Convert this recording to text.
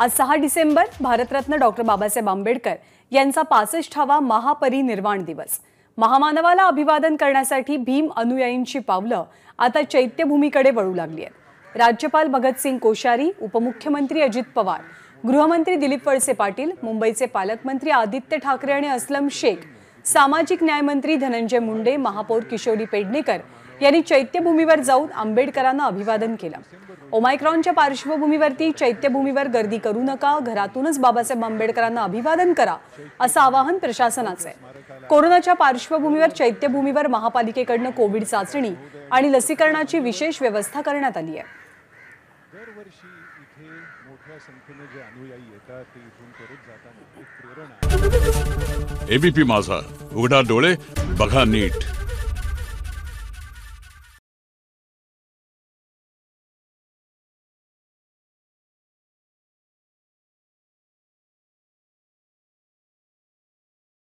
आज सहा डिसेंबर भारतरत्न डॉक्टर बाबासाहेब आंबेडकर यांचा पासष्टावा महापरिनिर्वाण दिवस महामानवाला अभिवादन करण्यासाठी भीम अनुयायींची पावलं आता चैत्यभूमीकडे वळू लागली आहेत राज्यपाल भगतसिंग कोश्यारी उपमुख्यमंत्री अजित पवार गृहमंत्री दिलीप वळसे पाटील मुंबईचे पालकमंत्री आदित्य ठाकरे आणि असलम शेख सामाजिक न्यायमंत्री धनंजय मुंडे महापौर किशोरी पेडणेकर यांनी चैत्यभूमीवर जाऊन आंबेडकरांना अभिवादन केलं ओमायक्रॉनच्या पार्श्वभूमीवरती चैत्यभूमीवर गर्दी करू नका घरातूनच बाबासाहेब आंबेडकरांना अभिवादन करा असं आवाहन प्रशासनाचं आहे कोरोनाच्या पार्श्वभूमीवर चैत्यभूमीवर महापालिकेकडनं कोविड चाचणी आणि लसीकरणाची विशेष व्यवस्था करण्यात आली आहे एबीपी माझा उघडा डोळे बघा नीट